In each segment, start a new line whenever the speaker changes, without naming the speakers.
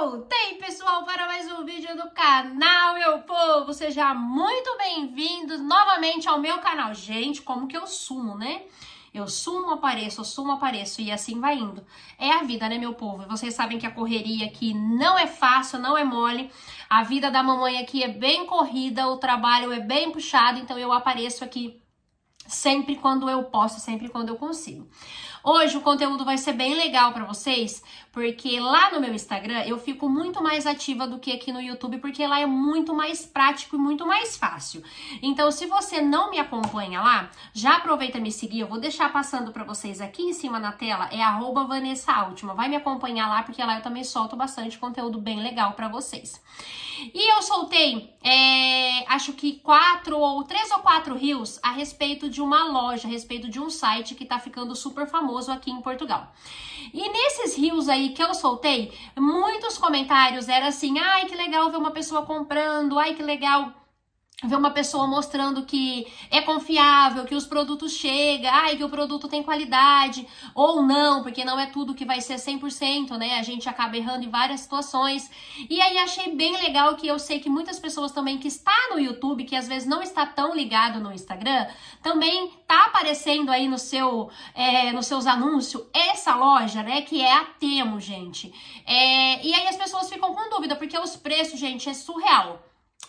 Voltei, pessoal, para mais um vídeo do canal, meu povo! Seja muito bem-vindo novamente ao meu canal. Gente, como que eu sumo, né? Eu sumo, apareço, sumo, apareço e assim vai indo. É a vida, né, meu povo? Vocês sabem que a correria aqui não é fácil, não é mole. A vida da mamãe aqui é bem corrida, o trabalho é bem puxado, então eu apareço aqui sempre quando eu posso, sempre quando eu consigo. Hoje o conteúdo vai ser bem legal para vocês, porque lá no meu Instagram eu fico muito mais ativa do que aqui no YouTube, porque lá é muito mais prático e muito mais fácil. Então, se você não me acompanha lá, já aproveita me seguir, eu vou deixar passando para vocês aqui em cima na tela, é arroba Vai me acompanhar lá, porque lá eu também solto bastante conteúdo bem legal para vocês. E eu soltei, é, acho que quatro ou três ou quatro rios a respeito de uma loja, a respeito de um site que tá ficando super famoso famoso aqui em Portugal. E nesses rios aí que eu soltei, muitos comentários eram assim: ai que legal ver uma pessoa comprando, ai que legal ver uma pessoa mostrando que é confiável, que os produtos chegam, ai, que o produto tem qualidade, ou não, porque não é tudo que vai ser 100%, né? A gente acaba errando em várias situações. E aí achei bem legal que eu sei que muitas pessoas também que está no YouTube, que às vezes não está tão ligado no Instagram, também tá aparecendo aí no seu, é, nos seus anúncios essa loja, né? Que é a Temo, gente. É, e aí as pessoas ficam com dúvida, porque os preços, gente, é surreal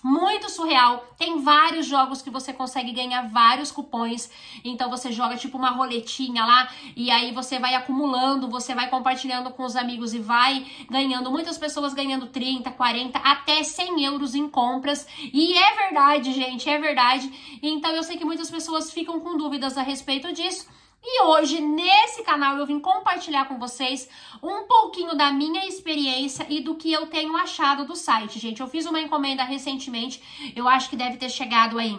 muito surreal. Tem vários jogos que você consegue ganhar vários cupons. Então você joga tipo uma roletinha lá e aí você vai acumulando, você vai compartilhando com os amigos e vai ganhando. Muitas pessoas ganhando 30, 40, até 100 euros em compras. E é verdade, gente, é verdade. Então eu sei que muitas pessoas ficam com dúvidas a respeito disso. E hoje, nesse canal, eu vim compartilhar com vocês um pouquinho da minha experiência e do que eu tenho achado do site, gente. Eu fiz uma encomenda recentemente, eu acho que deve ter chegado aí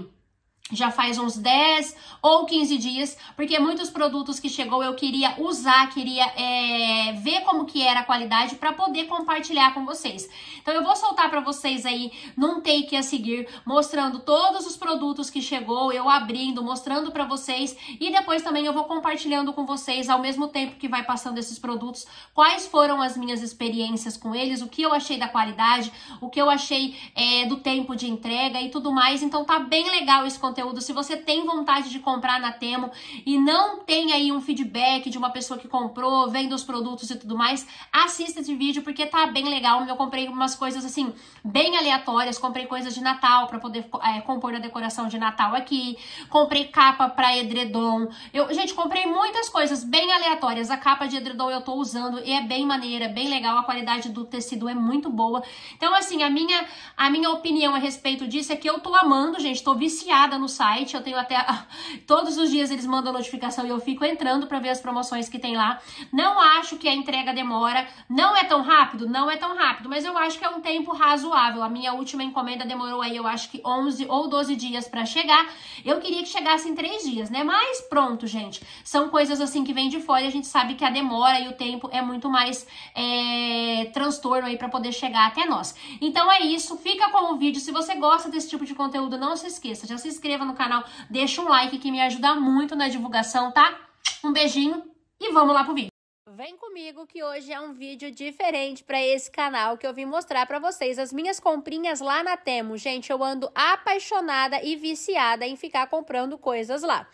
já faz uns 10 ou 15 dias, porque muitos produtos que chegou eu queria usar, queria é, ver como que era a qualidade para poder compartilhar com vocês. Então eu vou soltar para vocês aí num take a seguir, mostrando todos os produtos que chegou, eu abrindo, mostrando para vocês e depois também eu vou compartilhando com vocês ao mesmo tempo que vai passando esses produtos, quais foram as minhas experiências com eles, o que eu achei da qualidade, o que eu achei é, do tempo de entrega e tudo mais. Então tá bem legal esse conteúdo conteúdo, se você tem vontade de comprar na Temo e não tem aí um feedback de uma pessoa que comprou, vendo os produtos e tudo mais, assista esse vídeo porque tá bem legal. Eu comprei umas coisas assim, bem aleatórias, comprei coisas de Natal para poder é, compor a decoração de Natal aqui, comprei capa para edredom. Eu, gente, comprei muitas coisas bem aleatórias. A capa de edredom eu tô usando e é bem maneira, bem legal, a qualidade do tecido é muito boa. Então assim, a minha a minha opinião a respeito disso é que eu tô amando, gente, tô viciada no site. Eu tenho até. Todos os dias eles mandam notificação e eu fico entrando para ver as promoções que tem lá. Não acho que a entrega demora. Não é tão rápido? Não é tão rápido, mas eu acho que é um tempo razoável. A minha última encomenda demorou aí, eu acho que 11 ou 12 dias para chegar. Eu queria que chegasse em 3 dias, né? Mas pronto, gente. São coisas assim que vem de fora e a gente sabe que a demora e o tempo é muito mais é, transtorno aí para poder chegar até nós. Então é isso. Fica com o vídeo. Se você gosta desse tipo de conteúdo, não se esqueça. Já se inscreva inscreva no canal, deixa um like que me ajuda muito na divulgação, tá? Um beijinho e vamos lá pro vídeo. Vem comigo que hoje é um vídeo diferente para esse canal que eu vim mostrar para vocês as minhas comprinhas lá na Temo. Gente, eu ando apaixonada e viciada em ficar comprando coisas lá.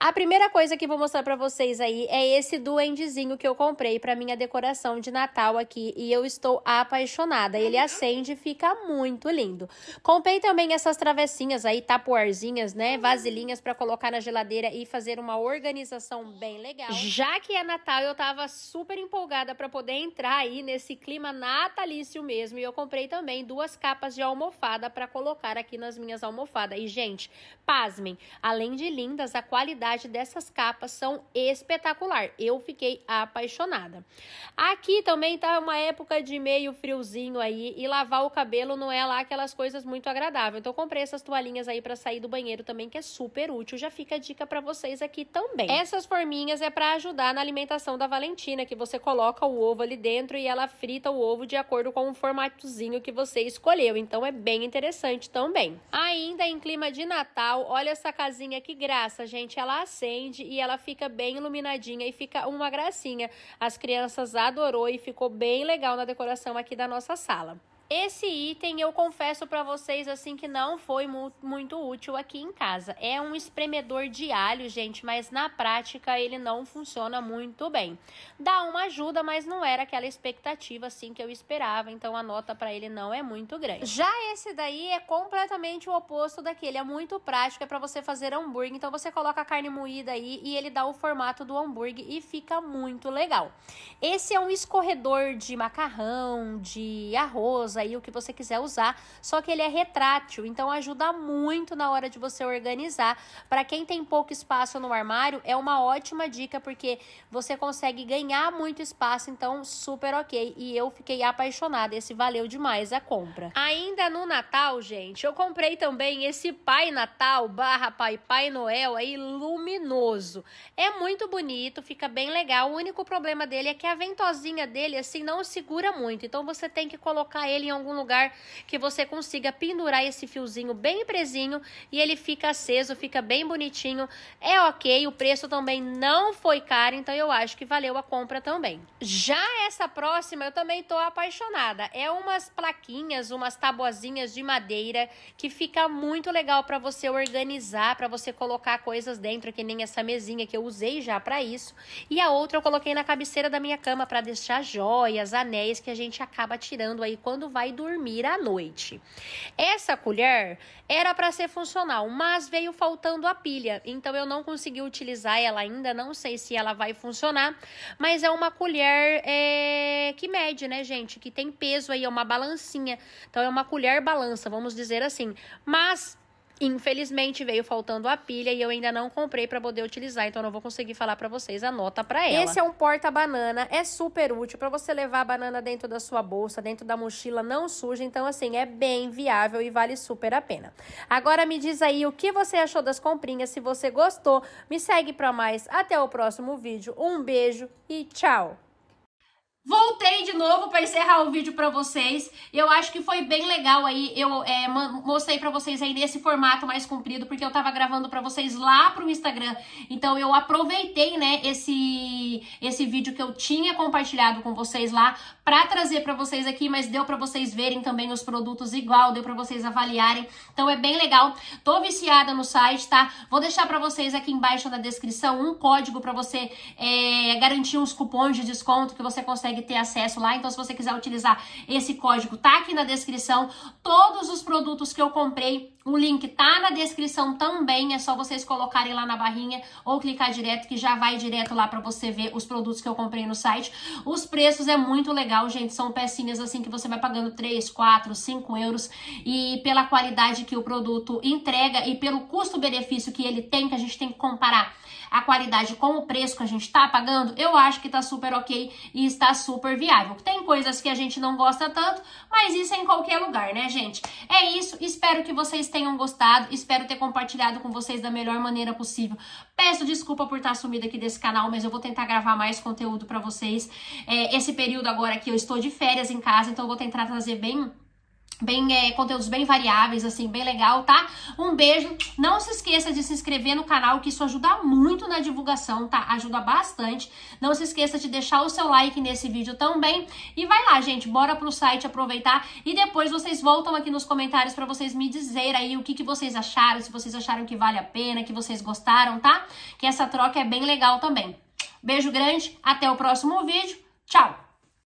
A primeira coisa que vou mostrar para vocês aí é esse duendezinho que eu comprei para minha decoração de Natal aqui e eu estou apaixonada. Ele uhum. acende e fica muito lindo. Comprei também essas travessinhas aí, tapoarzinhas, né, uhum. vasilhinhas para colocar na geladeira e fazer uma organização bem legal. Já que é Natal, eu tava super empolgada para poder entrar aí nesse clima natalício mesmo e eu comprei também duas capas de almofada para colocar aqui nas minhas almofadas. E gente, pasmem, além de lindas, a qualidade qualidade dessas capas são espetacular. Eu fiquei apaixonada. Aqui também tá uma época de meio friozinho aí e lavar o cabelo não é lá aquelas coisas muito agradáveis. Então comprei essas toalhinhas aí para sair do banheiro também, que é super útil. Já fica a dica para vocês aqui também. Essas forminhas é para ajudar na alimentação da Valentina, que você coloca o ovo ali dentro e ela frita o ovo de acordo com o formatozinho que você escolheu. Então é bem interessante também. Ainda em clima de Natal, olha essa casinha que graça, gente. Ela acende e ela fica bem iluminadinha e fica uma gracinha. As crianças adorou e ficou bem legal na decoração aqui da nossa sala. Esse item eu confesso para vocês assim que não foi mu muito útil aqui em casa. É um espremedor de alho, gente, mas na prática ele não funciona muito bem. Dá uma ajuda, mas não era aquela expectativa assim que eu esperava, então a nota para ele não é muito grande. Já esse daí é completamente o oposto daquele, é muito prático, é para você fazer hambúrguer. Então você coloca a carne moída aí e ele dá o formato do hambúrguer e fica muito legal. Esse é um escorredor de macarrão, de arroz, aí o que você quiser usar, só que ele é retrátil, então ajuda muito na hora de você organizar. Para quem tem pouco espaço no armário, é uma ótima dica porque você consegue ganhar muito espaço, então super OK. E eu fiquei apaixonada, esse valeu demais a compra. Ainda no Natal, gente, eu comprei também esse Pai Natal barra Pai Pai Noel aí luminoso. É muito bonito, fica bem legal. O único problema dele é que a ventosinha dele assim não segura muito, então você tem que colocar ele em algum lugar que você consiga pendurar esse fiozinho bem presinho e ele fica aceso, fica bem bonitinho. É ok, o preço também não foi caro, então eu acho que valeu a compra também. Já essa próxima eu também tô apaixonada. É umas plaquinhas, umas tabuazinhas de madeira que fica muito legal para você organizar, para você colocar coisas dentro, que nem essa mesinha que eu usei já para isso. E a outra eu coloquei na cabeceira da minha cama para deixar joias, anéis que a gente acaba tirando aí quando vai vai dormir à noite. Essa colher era para ser funcional, mas veio faltando a pilha, então eu não consegui utilizar ela ainda, não sei se ela vai funcionar, mas é uma colher é, que mede, né, gente? Que tem peso aí, é uma balancinha. Então é uma colher balança, vamos dizer assim. Mas Infelizmente veio faltando a pilha e eu ainda não comprei para poder utilizar, então não vou conseguir falar para vocês a nota para ela. Esse é um porta-banana, é super útil para você levar a banana dentro da sua bolsa, dentro da mochila, não suja, então assim, é bem viável e vale super a pena. Agora me diz aí o que você achou das comprinhas, se você gostou, me segue para mais. Até o próximo vídeo. Um beijo e tchau. Voltei de novo para encerrar o vídeo para vocês. Eu acho que foi bem legal aí. Eu é, mostrei para vocês aí nesse formato mais comprido, porque eu tava gravando para vocês lá pro Instagram. Então eu aproveitei, né, esse esse vídeo que eu tinha compartilhado com vocês lá para trazer para vocês aqui, mas deu para vocês verem também os produtos igual, deu para vocês avaliarem. Então é bem legal. Tô viciada no site, tá? Vou deixar para vocês aqui embaixo na descrição um código para você é, garantir uns cupons de desconto que você consegue consegue ter acesso lá. Então, se você quiser utilizar esse código, tá aqui na descrição. Todos os produtos que eu comprei o link tá na descrição também, é só vocês colocarem lá na barrinha ou clicar direto que já vai direto lá para você ver os produtos que eu comprei no site. Os preços é muito legal, gente, são pecinhas assim que você vai pagando 3, 4, 5 euros e pela qualidade que o produto entrega e pelo custo-benefício que ele tem, que a gente tem que comparar a qualidade com o preço que a gente tá pagando, eu acho que tá super ok e está super viável. Tem coisas que a gente não gosta tanto, mas isso é em qualquer lugar, né, gente? É isso, espero que vocês tenham tenham gostado. Espero ter compartilhado com vocês da melhor maneira possível. Peço desculpa por estar sumida aqui desse canal, mas eu vou tentar gravar mais conteúdo para vocês. É, esse período agora que eu estou de férias em casa, então eu vou tentar trazer bem bem é, conteúdos bem variáveis, assim, bem legal, tá? Um beijo. Não se esqueça de se inscrever no canal, que isso ajuda muito na divulgação, tá? Ajuda bastante. Não se esqueça de deixar o seu like nesse vídeo também. E vai lá, gente, bora pro site aproveitar e depois vocês voltam aqui nos comentários para vocês me dizer aí o que, que vocês acharam, se vocês acharam que vale a pena, que vocês gostaram, tá? Que essa troca é bem legal também. Beijo grande, até o próximo vídeo. Tchau!